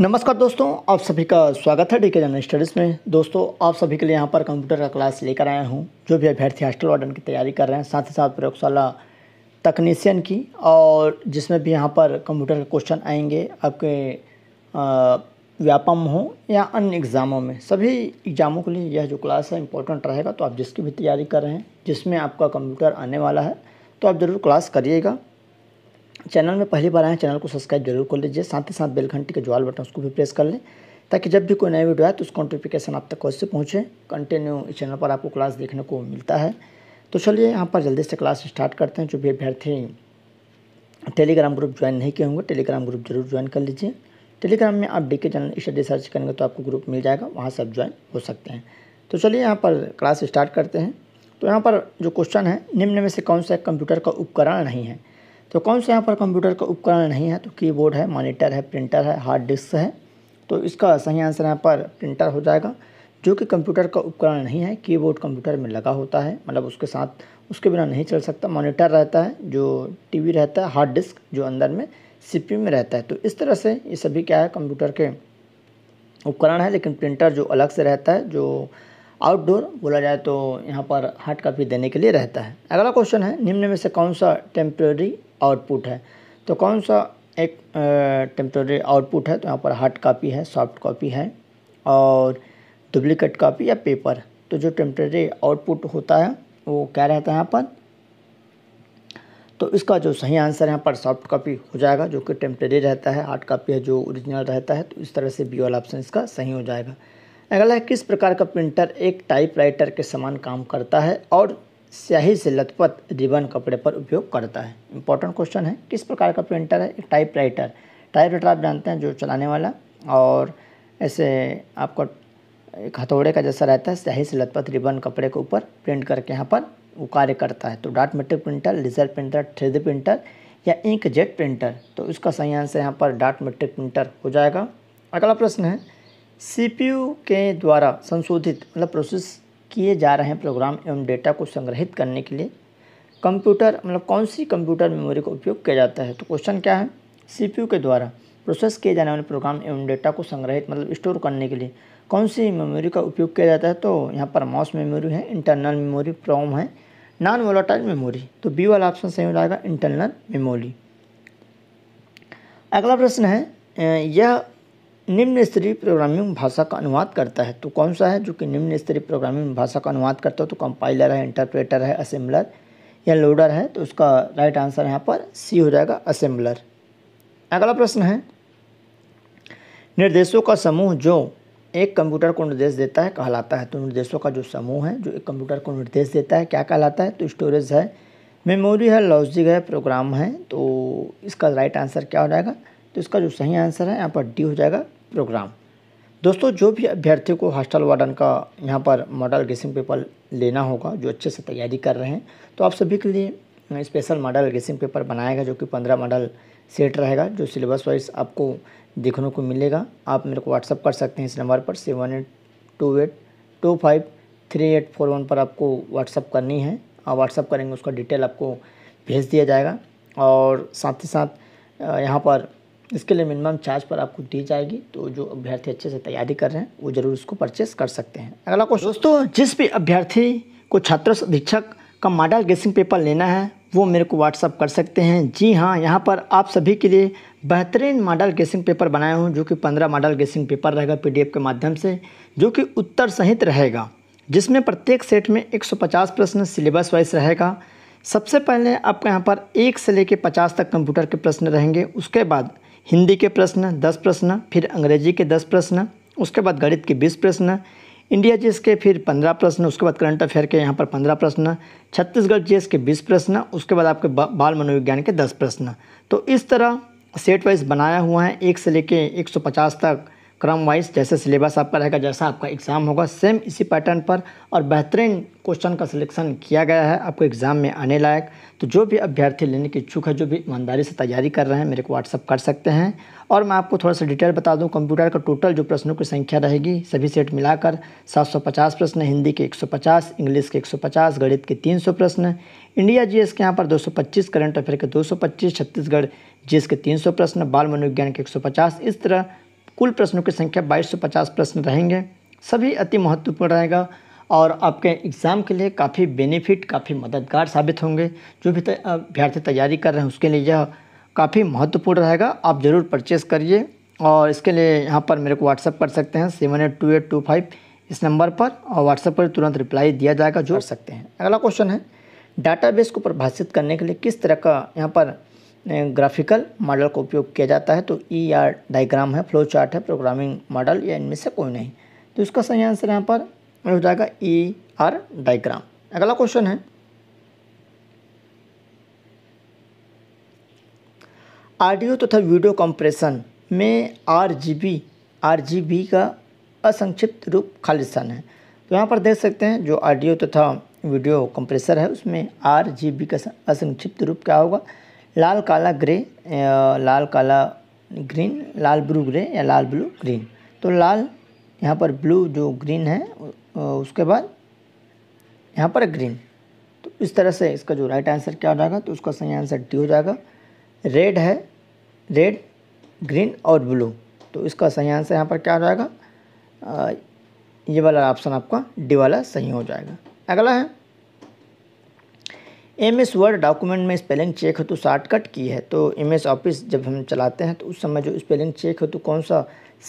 नमस्कार दोस्तों आप सभी का स्वागत है डी के जनरल स्टडीज़ में दोस्तों आप सभी के लिए यहाँ पर कंप्यूटर का क्लास लेकर आया हूँ जो भी अभ्यर्थी हॉस्टल वार्डन की तैयारी कर रहे हैं साथ ही साथ प्रयोगशाला तकनीशियन की और जिसमें भी यहाँ पर कंप्यूटर के क्वेश्चन आएंगे आपके व्यापम हो या अन्य एग्ज़ामों में सभी एग्ज़ामों के लिए यह जो क्लास है इंपॉर्टेंट रहेगा तो आप जिसकी भी तैयारी कर रहे हैं जिसमें आपका कंप्यूटर आने वाला है तो आप ज़रूर क्लास करिएगा चैनल में पहली बार आए चैनल को सब्सक्राइब जरूर कर लीजिए साथ ही साथ बेल घंटी के ज्वाल बटन उसको भी प्रेस कर लें ताकि जब भी कोई नया वीडियो आए तो उसका नोटिफिकेशन आप तक अवश्य पहुँचे कंटिन्यू इस चैनल पर आपको क्लास देखने को मिलता है तो चलिए यहाँ पर जल्दी से क्लास स्टार्ट करते हैं जो भी अभ्यर्थी टेलीग्राम ग्रुप ज्वाइन नहीं किए होंगे टेलीग्राम ग्रुप जरूर ज्वाइन कर लीजिए टेलीग्राम में आप डी के चैनल स्टडी सर्च करेंगे तो आपको ग्रुप मिल जाएगा वहाँ से आप ज्वाइन हो सकते हैं तो चलिए यहाँ पर क्लास स्टार्ट करते हैं तो यहाँ पर जो क्वेश्चन है निम्न में से कौन सा कंप्यूटर का उपकरण नहीं है तो कौन सा यहाँ पर कंप्यूटर का उपकरण नहीं है तो कीबोर्ड है मॉनिटर है प्रिंटर है हार्ड डिस्क है तो इसका सही आंसर यहाँ पर प्रिंटर हो जाएगा जो कि कंप्यूटर का उपकरण नहीं है कीबोर्ड कंप्यूटर में लगा होता है मतलब उसके साथ उसके बिना नहीं चल सकता मॉनिटर रहता है जो टीवी रहता है हार्ड डिस्क जो अंदर में सीपीयू में रहता है तो इस तरह से ये सभी क्या है कंप्यूटर के उपकरण है लेकिन प्रिंटर जो अलग से रहता है जो आउटडोर बोला जाए तो यहाँ पर हार्ड कापी देने के लिए रहता है अगला क्वेश्चन है निम्न में से कौन सा टेम्प्रेरी आउटपुट है तो कौन सा एक टेम्प्रेरी आउटपुट है तो यहाँ पर हार्ड कापी है सॉफ्ट कापी है और डुप्लिकेट कापी या पेपर तो जो टेम्प्रेरी आउटपुट होता है वो क्या रहता है यहाँ पर तो इसका जो सही आंसर यहाँ पर सॉफ्ट कॉपी हो जाएगा जो कि टेम्प्रेरी रहता है हार्ड कॉपी है जो ओरिजिनल रहता है तो इस तरह से बी वाला ऑप्शन इसका सही हो जाएगा अगला है किस प्रकार का प्रिंटर एक टाइपराइटर के समान काम करता है और स्याही से लथपथ रिबन कपड़े पर उपयोग करता है इंपॉर्टेंट क्वेश्चन है किस प्रकार का प्रिंटर है एक टाइप राइटर टाइप राइटर आप जानते हैं जो चलाने वाला और ऐसे आपका एक हथौड़े का जैसा रहता है स्याही से लथपथ रिबन कपड़े के ऊपर प्रिंट करके यहाँ पर वो कार्य करता है तो dot matrix printer laser printer three printer या इंक जेट प्रिंटर तो इसका सही आंसर यहाँ पर डाट मेट्रिक प्रिंटर हो जाएगा अगला प्रश्न है सी के द्वारा संशोधित मतलब प्रोसेस किए जा रहे हैं प्रोग्राम एवं डेटा को संग्रहित करने के लिए कंप्यूटर मतलब कौन सी कंप्यूटर मेमोरी का उपयोग किया जाता है तो क्वेश्चन क्या है सीपीयू के द्वारा प्रोसेस किए जाने वाले प्रोग्राम एवं डेटा को संग्रहित मतलब स्टोर करने के लिए कौन सी मेमोरी का उपयोग किया जाता है तो यहाँ पर मॉस मेमोरी है इंटरनल मेमोरी प्रोम है नॉन वोलाटाइल मेमोरी तो बी वाला ऑप्शन सही हो जाएगा इंटरनल मेमोरी अगला प्रश्न है यह निम्न स्तरीय प्रोग्रामिंग भाषा का अनुवाद करता है तो कौन सा है जो कि निम्न स्तरीय प्रोग्रामिंग भाषा का अनुवाद करता है तो कंपाइलर है इंटरप्रेटर है असेंबलर या लोडर है तो उसका राइट आंसर यहाँ पर सी हो जाएगा असेंबलर अगला प्रश्न है निर्देशों का समूह जो एक कंप्यूटर को निर्देश देता है कहलाता है तो निर्देशों का जो समूह है जो एक कंप्यूटर को निर्देश देता है क्या कहलाता है तो स्टोरेज है मेमोरी है लॉजिक है प्रोग्राम है तो इसका राइट आंसर क्या हो जाएगा तो इसका जो सही आंसर है यहाँ पर डी हो जाएगा प्रोग्राम दोस्तों जो भी अभ्यर्थियों को हॉस्टल वार्डन का यहाँ पर मॉडल गेसिंग पेपर लेना होगा जो अच्छे से तैयारी कर रहे हैं तो आप सभी के लिए स्पेशल मॉडल गेसिंग पेपर बनाएगा जो कि पंद्रह मॉडल सेट रहेगा जो सिलेबस वाइज आपको देखने को मिलेगा आप मेरे को व्हाट्सअप कर सकते हैं इस नंबर पर seven eight two eight two five three eight four one पर आपको व्हाट्सअप करनी है आप व्हाट्सअप करेंगे उसका डिटेल आपको भेज दिया जाएगा और साथ ही साथ यहाँ पर इसके लिए मिनिमम चार्ज पर आपको दी जाएगी तो जो अभ्यर्थी अच्छे से तैयारी कर रहे हैं वो जरूर उसको परचेस कर सकते हैं अगला क्वेश्चन दोस्तों जिस भी अभ्यर्थी को छात्र अधीक्षक का मॉडल गेसिंग पेपर लेना है वो मेरे को व्हाट्सअप कर सकते हैं जी हाँ यहाँ पर आप सभी के लिए बेहतरीन मॉडल गेसिंग पेपर बनाया हूँ जो कि पंद्रह मॉडल गेसिंग पेपर रहेगा पी के माध्यम से जो कि उत्तर सहित रहेगा जिसमें प्रत्येक सेट में 150 प्रश्न सिलेबस वाइज रहेगा सबसे पहले आपके यहाँ पर एक से लेकर पचास तक कंप्यूटर के प्रश्न रहेंगे उसके बाद हिंदी के प्रश्न दस प्रश्न फिर अंग्रेजी के दस प्रश्न उसके बाद गणित के बीस प्रश्न इंडिया जीएस के फिर पंद्रह प्रश्न उसके बाद करंट अफेयर के यहाँ पर पंद्रह प्रश्न छत्तीसगढ़ जीएस के बीस प्रश्न उसके बाद आपके बाल मनोविज्ञान के दस प्रश्न तो इस तरह सेट वाइज बनाया हुआ है एक से लेके 150 तक क्रम वाइज जैसे सिलेबस आपका रहेगा जैसा आपका एग्ज़ाम होगा सेम इसी पैटर्न पर और बेहतरीन क्वेश्चन का सिलेक्शन किया गया है आपको एग्ज़ाम में आने लायक तो जो भी अभ्यर्थी लेने की इच्छुक है जो भी ईमानदारी से तैयारी कर रहे हैं मेरे को व्हाट्सअप कर सकते हैं और मैं आपको थोड़ा सा डिटेल बता दूँ कंप्यूटर का टोटल जो प्रश्नों की संख्या रहेगी सभी सेट मिलाकर सात प्रश्न हिंदी के एक इंग्लिश के एक गणित के तीन प्रश्न इंडिया जीएस के यहाँ पर 225 करंट अफेयर के 225 छत्तीसगढ़ जीएस के 300 प्रश्न बाल मनोविज्ञान के 150 इस तरह कुल प्रश्नों की संख्या 2250 प्रश्न रहेंगे सभी अति महत्वपूर्ण रहेगा और आपके एग्ज़ाम के लिए काफ़ी बेनिफिट काफ़ी मददगार साबित होंगे जो भी अभ्यर्थी तैयारी कर रहे हैं उसके लिए यह काफ़ी महत्वपूर्ण रहेगा आप ज़रूर परचेज़ करिए और इसके लिए यहाँ पर मेरे को व्हाट्सअप कर सकते हैं seven eight two eight two five इस नंबर पर और व्हाट्सएप पर तुरंत रिप्लाई दिया जाएगा जो सकते हैं अगला क्वेश्चन है डाटाबेस को परिभाषित करने के लिए किस तरह का यहाँ पर ग्राफिकल मॉडल का उपयोग किया जाता है तो ई आर डाइग्राम है फ्लो चार्ट है प्रोग्रामिंग मॉडल या इनमें से कोई नहीं तो इसका सही आंसर यहाँ पर हो जाएगा ई आर डाइग्राम अगला क्वेश्चन है ऑडियो तथा तो वीडियो कंप्रेशन में R G B R G B का असंक्षिप्त रूप खालिस्तान है तो यहाँ पर देख सकते हैं जो ऑडियो तथा तो वीडियो कंप्रेसर है उसमें आर जी बी का असंक्षिप्त रूप क्या होगा लाल काला ग्रे लाल काला ग्रीन लाल ब्लू ग्रे या लाल ब्लू ग्रीन तो लाल यहाँ पर ब्लू जो ग्रीन है उसके बाद यहाँ पर ग्रीन तो इस तरह से इसका जो राइट आंसर क्या हो जाएगा तो उसका सही आंसर डी हो जाएगा रेड है रेड ग्रीन और ब्लू तो इसका सही आंसर यहाँ पर क्या हो जाएगा ये वाला ऑप्शन आपका डी वाला सही हो जाएगा अगला है एम एस वर्ड डॉक्यूमेंट में स्पेलिंग चेक हो तो शॉर्टकट की है तो एम एस ऑफिस जब हम चलाते हैं तो उस समय जो स्पेलिंग चेक हो तो कौन सा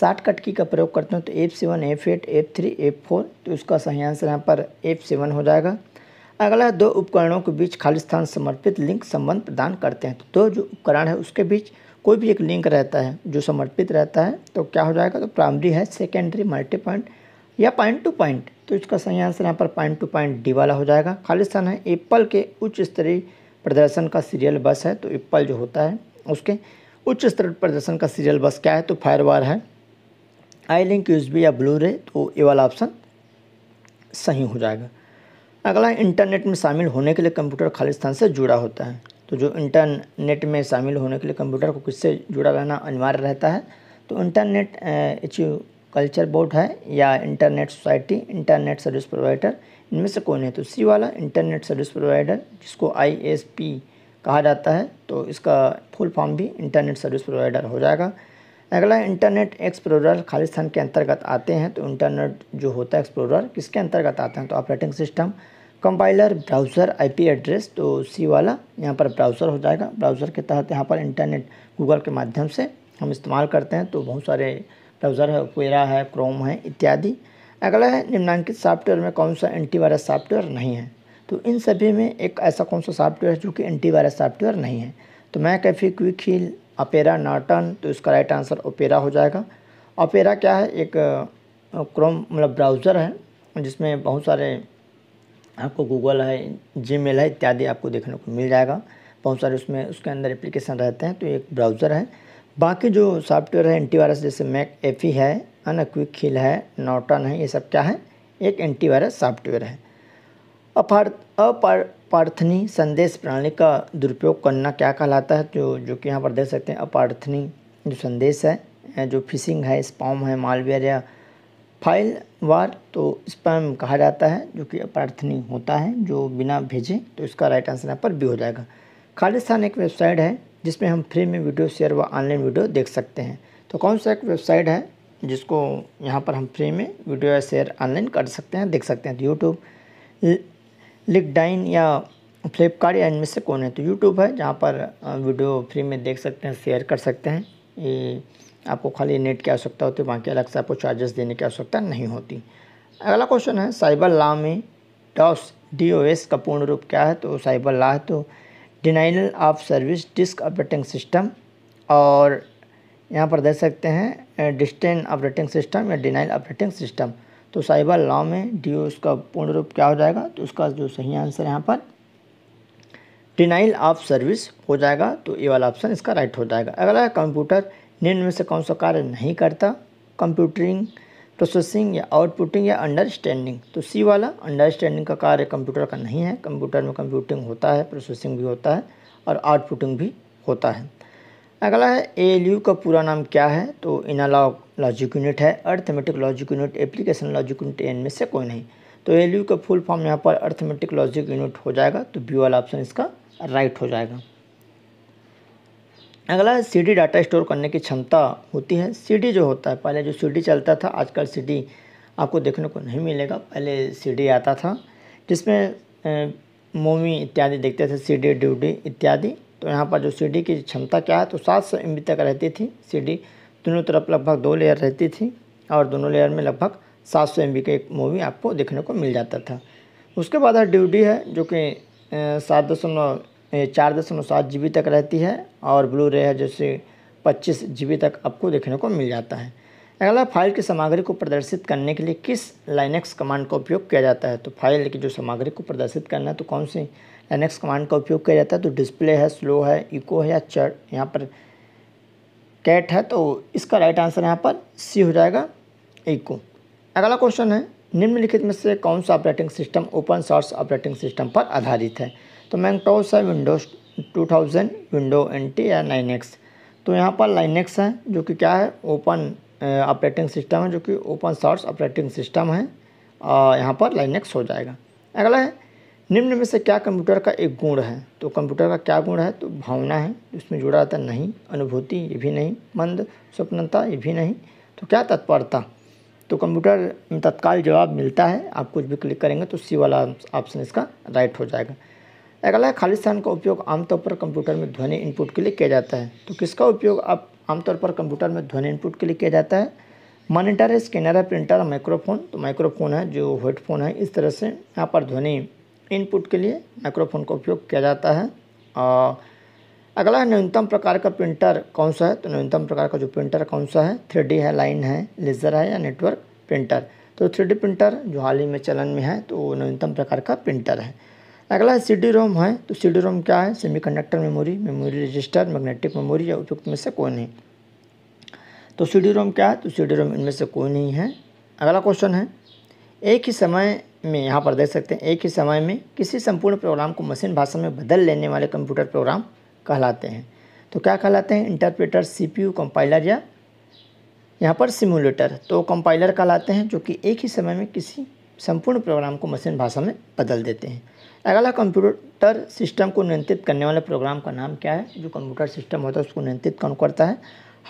शॉर्टकट की का प्रयोग करते हैं तो F seven F eight F three F four तो उसका सही आंसर यहाँ पर एफ सेवन हो जाएगा अगला दो उपकरणों के बीच खाली स्थान समर्पित लिंक संबंध प्रदान करते हैं तो दो जो उपकरण है उसके बीच कोई भी एक लिंक रहता है जो समर्पित रहता है तो क्या हो जाएगा तो प्राइमरी है सेकेंडरी मल्टीपॉइंट या पॉइंट टू पॉइंट तो इसका सही आंसर यहाँ पर पॉइंट टू पॉइंट डी वाला हो जाएगा खालिस्तान है एप्पल के उच्च स्तरीय प्रदर्शन का सीरियल बस है तो एप्पल जो होता है उसके उच्च स्तर प्रदर्शन का सीरियल बस क्या है तो फायरवार है आई लिंक यूज या ब्लू रे तो ये वाला ऑप्शन सही हो जाएगा अगला इंटरनेट में शामिल होने के लिए कंप्यूटर खालिस्तान से जुड़ा होता है तो जो इंटरनेट में शामिल होने के लिए कंप्यूटर को किससे जुड़ा रहना अनिवार्य रहता है तो इंटरनेट एच कल्चर बोर्ड है या internet society internet service provider इनमें से कौन है तो सी वाला इंटरनेट सर्विस प्रोवाइडर जिसको आई कहा जाता है तो इसका फुल फॉर्म भी इंटरनेट सर्विस प्रोवाइडर हो जाएगा अगला इंटरनेट एक्सप्लोरर खालिस्तान के अंतर्गत आते हैं तो इंटरनेट जो होता है एक्सप्लोरर किसके अंतर्गत आते हैं तो operating system compiler browser IP address तो सी वाला यहाँ पर ब्राउज़र हो जाएगा ब्राउज़र के तहत यहाँ पर इंटरनेट गूगल के माध्यम से हम इस्तेमाल करते हैं तो बहुत सारे ब्राउज़र है ओपेरा है क्रोम है इत्यादि अगला है निम्नांकित सॉफ्टवेयर में कौन सा एंटीवायरस सॉफ्टवेयर नहीं है तो इन सभी में एक ऐसा कौन सा सॉफ्टवेयर है जो कि एंटीवायरस सॉफ्टवेयर नहीं है तो McAfee Quick Heal Opera Norton तो इसका राइट आंसर ओपेरा हो जाएगा ओपेरा क्या है एक क्रोम मतलब ब्राउज़र है जिसमें बहुत सारे आपको गूगल है जी है इत्यादि आपको देखने को मिल जाएगा बहुत सारे उसमें उसके अंदर एप्लीकेशन रहते हैं तो एक ब्राउज़र है बाकी जो सॉफ्टवेयर है एंटीवायरस जैसे मैक एफी e है अनक्विक हिल है नोटन है ये सब क्या है एक एंटीवायरस सॉफ्टवेयर है अपार अपार्थनी संदेश प्रणाली का दुरुपयोग करना क्या कहलाता है जो जो कि यहाँ पर देख सकते हैं अपार्थनी जो संदेश है जो फिशिंग है स्पॉम है मालवेयर या फाइल वार तो स्पैम कहा जाता है जो कि अपार्थनी होता है जो बिना भेजे तो इसका राइट आंसर यहाँ पर भी हो जाएगा खालिस्तान एक वेबसाइट है जिसमें हम फ्री में वीडियो शेयर व ऑनलाइन वीडियो देख सकते हैं तो कौन सा एक वेबसाइट है जिसको यहाँ पर हम फ्री में वीडियो या शेयर ऑनलाइन कर सकते हैं देख सकते हैं तो यूट्यूब लिकडाइन या फ्लिपकार्ट या इनमें से कौन है तो यूट्यूब है जहाँ पर वीडियो फ्री में देख सकते हैं शेयर कर सकते हैं ये आपको खाली नेट की आवश्यकता होती है बाकी अलग से आपको चार्जेस देने की आवश्यकता नहीं होती अगला क्वेश्चन है साइबर लॉ में डॉस डी ओ एस का पूर्ण रूप क्या है तो साइबर लॉ है तो denial of service disk operating system और यहाँ पर देख सकते हैं डिस्टेन ऑपरेटिंग सिस्टम या डिनाइल ऑपरेटिंग सिस्टम तो साइबर लॉ में डी उसका पूर्ण रूप क्या हो जाएगा तो उसका जो सही आंसर यहाँ पर डिनाइल ऑफ सर्विस हो जाएगा तो ये वाला ऑप्शन इसका राइट हो जाएगा अगला कंप्यूटर निम्न में से कौन सा कार्य नहीं करता कंप्यूटरिंग प्रोसेसिंग या आउटपुटिंग या अंडरस्टैंडिंग तो सी वाला अंडरस्टैंडिंग का कार्य कंप्यूटर का नहीं है कंप्यूटर में कंप्यूटिंग होता है प्रोसेसिंग भी होता है और आउटपुटिंग भी होता है अगला है ए का पूरा नाम क्या है तो इनालॉग लॉजिक यूनिट है arithmetic logic unit application logic unit एन में से कोई नहीं तो ए का फुल फॉर्म यहाँ पर अर्थमेटिक लॉजिक यूनिट हो जाएगा तो बी वाला ऑप्शन इसका राइट हो जाएगा अगला है सी डाटा स्टोर करने की क्षमता होती है सी जो होता है पहले जो सी चलता था आजकल सी आपको देखने को नहीं मिलेगा पहले सी आता था जिसमें मूवी इत्यादि देखते थे सी डी इत्यादि तो यहाँ पर जो सी की क्षमता क्या है तो सात सौ एम तक रहती थी सी दोनों तरफ लगभग दो लेयर रहती थी और दोनों लेयर में लगभग सात सौ एम के एक मूवी आपको देखने को मिल जाता था उसके बाद है डी है जो कि सात दशमलव चार दशमलव सात जी बी तक रहती है और ब्लू रे है जैसे पच्चीस जी बी तक आपको देखने को मिल जाता है अगला फाइल की सामग्री को प्रदर्शित करने के लिए किस लाइनेक्स कमांड का उपयोग किया जाता है तो फाइल की जो सामग्री को प्रदर्शित करना है तो कौन सी लाइनेक्स कमांड का उपयोग किया जाता है तो डिस्प्ले है स्लो है इको है या चर यहाँ पर कैट है तो इसका राइट आंसर यहाँ पर सी हो जाएगा इको अगला क्वेश्चन है निम्नलिखित में से कौन सा operating system open source operating system पर आधारित है तो मैंगटोस है विंडोज 2000 विंडो एन टी या लाइनेक्स तो यहाँ पर लाइनेक्स है जो कि क्या है ओपन ऑपरेटिंग सिस्टम है जो कि ओपन सोर्स ऑपरेटिंग सिस्टम है और यहाँ पर लाइनेक्स हो जाएगा अगला है निम्न में से क्या कंप्यूटर का एक गुण है तो कंप्यूटर का क्या गुण है तो भावना है इसमें जुड़ा रहता नहीं अनुभूति ये भी नहीं मंद स्वप्नता ये भी नहीं तो क्या तत्परता तो कंप्यूटर में तत्काल जवाब मिलता है आप कुछ भी क्लिक करेंगे तो सी वाला ऑप्शन इसका राइट हो जाएगा अगला है स्थान का उपयोग आमतौर पर कंप्यूटर में ध्वनि इनपुट के लिए किया जाता है तो किसका उपयोग आप आमतौर पर कंप्यूटर में ध्वनि इनपुट के लिए किया जाता है मॉनिटर है स्कैनर है प्रिंटर माइक्रोफोन तो माइक्रोफोन है जो हेडफोन है इस तरह से यहाँ पर ध्वनि इनपुट के लिए माइक्रोफोन का उपयोग किया जाता है और अगला है न्यूनतम प्रकार का प्रिंटर कौन सा है तो न्यूनतम प्रकार का जो प्रिंटर कौन सा है थ्री है लाइन है लेज़र है या नेटवर्क प्रिंटर तो थ्री प्रिंटर जो हाल ही में चलन में है तो न्यूनतम प्रकार का प्रिंटर है अगला सी डी रोम है तो सी डी रोम क्या है semiconductor memory memory register magnetic memory या उपयुक्त में से कोई नहीं तो सी डी रोम क्या है तो सी डी रोम इनमें से कोई नहीं है अगला क्वेश्चन है एक ही समय में यहाँ पर देख सकते हैं एक ही समय में किसी संपूर्ण प्रोग्राम को मशीन भाषा में बदल लेने वाले कंप्यूटर प्रोग्राम कहलाते हैं तो क्या कहलाते हैं इंटरप्रेटर यू कंपाइलर या यहाँ पर सिमुलेटर तो कंपाइलर कहलाते हैं जो कि एक ही समय में किसी संपूर्ण प्रोग्राम को मशीन भाषा में बदल देते हैं अगला कंप्यूटर सिस्टम को नियंत्रित करने वाले प्रोग्राम का नाम क्या है जो कंप्यूटर सिस्टम होता है उसको नियंत्रित कौन करता है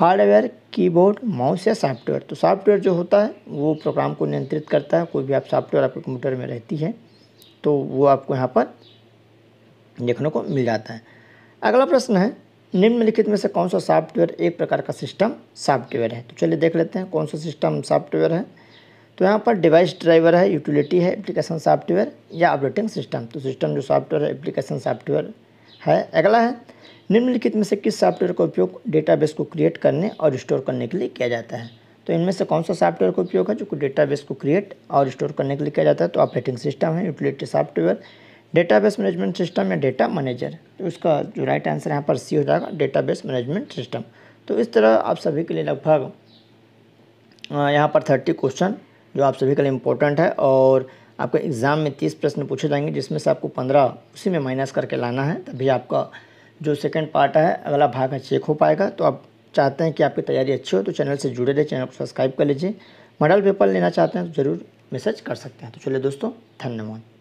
हार्डवेयर कीबोर्ड माउस या सॉफ्टवेयर तो सॉफ्टवेयर जो होता है वो प्रोग्राम को नियंत्रित करता है कोई भी आप सॉफ्टवेयर आपके कंप्यूटर में रहती है तो वो आपको यहाँ पर देखने को मिल जाता है अगला प्रश्न है निम्नलिखित में से कौन सा सॉफ्टवेयर एक प्रकार का सिस्टम सॉफ्टवेयर है तो चलिए देख लेते हैं कौन सा सिस्टम सॉफ्टवेयर है तो यहाँ पर डिवाइस ड्राइवर है यूटिलिटी है एप्लीकेशन सॉफ्टवेयर या ऑपरेटिंग सिस्टम तो सिस्टम जो सॉफ्टवेयर है एप्लीकेशन सॉफ्टवेयर है अगला है निम्नलिखित में से किस सॉफ्टवेयर का उपयोग डेटाबेस को क्रिएट करने और स्टोर करने के लिए किया जाता है तो इनमें से कौन सा सॉफ्टवेयर का उपयोग है जो कि डेटाबेस को क्रिएट और स्टोर करने के लिए किया जाता है तो ऑपरेटिंग सिस्टम है utility software database management system या डेटा मैनेजर तो उसका जो राइट आंसर यहाँ पर सी हो जाएगा डेटाबेस मैनेजमेंट सिस्टम तो इस तरह आप सभी के लिए लगभग यहाँ पर थर्टी क्वेश्चन जो आप सभी के लिए इम्पोर्टेंट है और आपके एग्ज़ाम में तीस प्रश्न पूछे जाएंगे जिसमें से आपको पंद्रह उसी में माइनस करके लाना है तभी आपका जो सेकेंड पार्ट है अगला भाग है चेक हो पाएगा तो आप चाहते हैं कि आपकी तैयारी अच्छी हो तो चैनल से जुड़े रहे चैनल को सब्सक्राइब कर लीजिए मॉडल पेपर लेना चाहते हैं तो ज़रूर मैसेज कर सकते हैं तो चलिए दोस्तों धन्यवाद